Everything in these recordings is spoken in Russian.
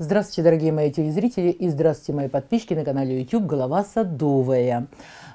Здравствуйте, дорогие мои телезрители и здравствуйте, мои подписчики на канале YouTube «Голова садовая».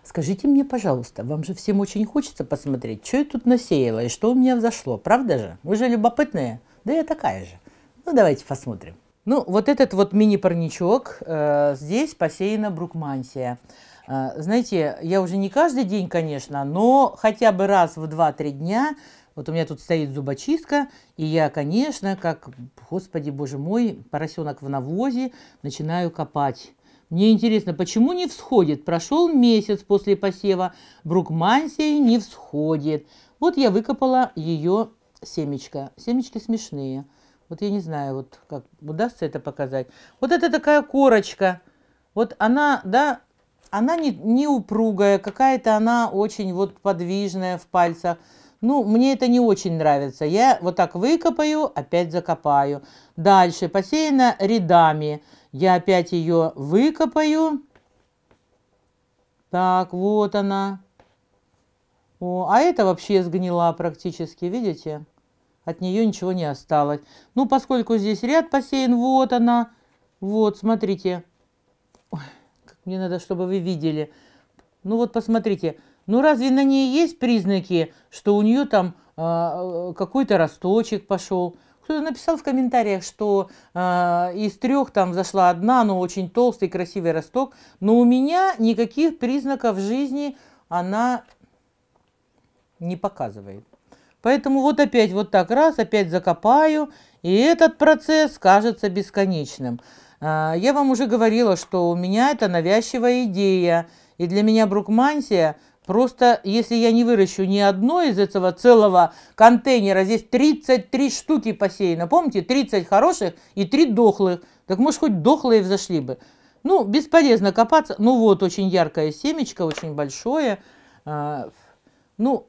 Скажите мне, пожалуйста, вам же всем очень хочется посмотреть, что я тут насеяла и что у меня взошло, правда же? Вы же любопытные? Да я такая же. Ну, давайте посмотрим. Ну, вот этот вот мини-парничок, э, здесь посеяна брукмансия. Э, знаете, я уже не каждый день, конечно, но хотя бы раз в 2-3 дня вот у меня тут стоит зубочистка, и я, конечно, как, господи, боже мой, поросенок в навозе, начинаю копать. Мне интересно, почему не всходит? Прошел месяц после посева, брукмансия не всходит. Вот я выкопала ее семечко. Семечки смешные. Вот я не знаю, вот как удастся это показать. Вот это такая корочка. Вот она, да, она не, не упругая, какая-то она очень вот подвижная в пальцах. Ну, мне это не очень нравится. Я вот так выкопаю, опять закопаю. Дальше посеяна рядами. Я опять ее выкопаю. Так, вот она. О, а это вообще сгнила практически, видите? От нее ничего не осталось. Ну, поскольку здесь ряд посеян, вот она. Вот, смотрите. Ой, как мне надо, чтобы вы видели. Ну, вот посмотрите. Посмотрите ну разве на ней есть признаки, что у нее там а, э, какой-то росточек пошел? Кто-то написал в комментариях, что э, из трех там зашла одна, но очень толстый, красивый росток. Но у меня никаких признаков жизни она не показывает. Поэтому вот опять вот так раз, опять закопаю, и этот процесс кажется бесконечным. А, я вам уже говорила, что у меня это навязчивая идея – и для меня брукмансия просто, если я не выращу ни одной из этого целого контейнера, здесь 33 штуки посеяно, помните, 30 хороших и 3 дохлых, так может хоть дохлые взошли бы. Ну, бесполезно копаться. Ну вот, очень яркое семечко, очень большое. А, ну,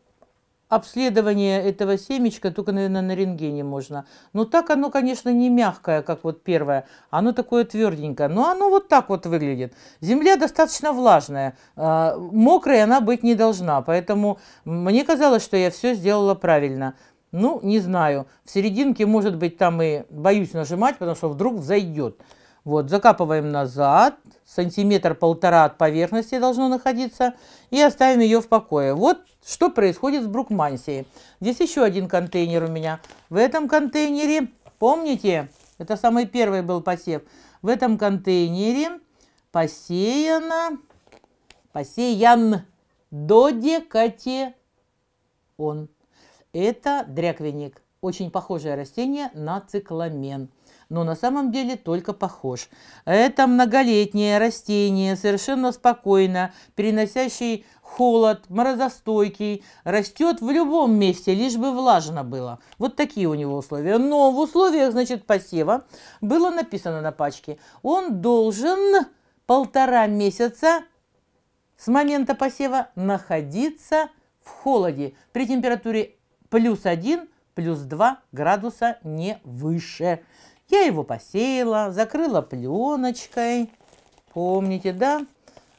обследование этого семечка только, наверное, на рентгене можно. Но так оно, конечно, не мягкое, как вот первое. Оно такое тверденькое. Но оно вот так вот выглядит. Земля достаточно влажная. А, мокрой она быть не должна. Поэтому мне казалось, что я все сделала правильно. Ну, не знаю. В серединке, может быть, там и боюсь нажимать, потому что вдруг взойдет. Вот, закапываем назад, сантиметр-полтора от поверхности должно находиться, и оставим ее в покое. Вот что происходит с брукмансией. Здесь еще один контейнер у меня. В этом контейнере, помните, это самый первый был посев, в этом контейнере посеяно, посеян додекатион. Это дряквенник очень похожее растение на цикламен. Но на самом деле только похож. Это многолетнее растение, совершенно спокойно, переносящий холод, морозостойкий, растет в любом месте, лишь бы влажно было. Вот такие у него условия. Но в условиях, значит, посева было написано на пачке, он должен полтора месяца с момента посева находиться в холоде при температуре плюс 1 плюс 2 градуса не выше. Я его посеяла, закрыла пленочкой. Помните, да?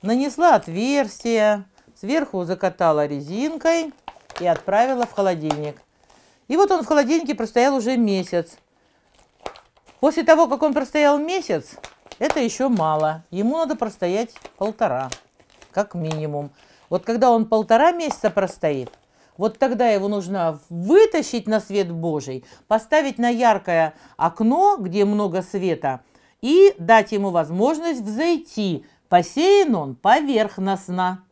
Нанесла отверстие, сверху закатала резинкой и отправила в холодильник. И вот он в холодильнике простоял уже месяц. После того, как он простоял месяц, это еще мало. Ему надо простоять полтора, как минимум. Вот когда он полтора месяца простоит, вот тогда его нужно вытащить на свет Божий, поставить на яркое окно, где много света, и дать ему возможность взойти. Посеян он поверхностно.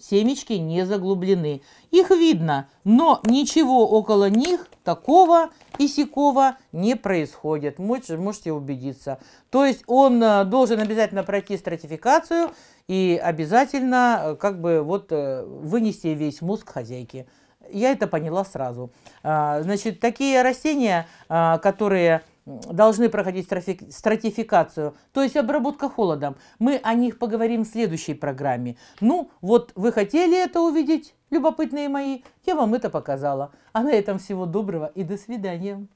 Семечки не заглублены. Их видно, но ничего около них такого и сякого не происходит. Можете убедиться. То есть он э, должен обязательно пройти стратификацию и обязательно э, как бы вот э, вынести весь мозг хозяйки. Я это поняла сразу. А, значит, такие растения, а, которые должны проходить стратификацию, то есть обработка холодом. Мы о них поговорим в следующей программе. Ну, вот вы хотели это увидеть, любопытные мои, я вам это показала. А на этом всего доброго и до свидания.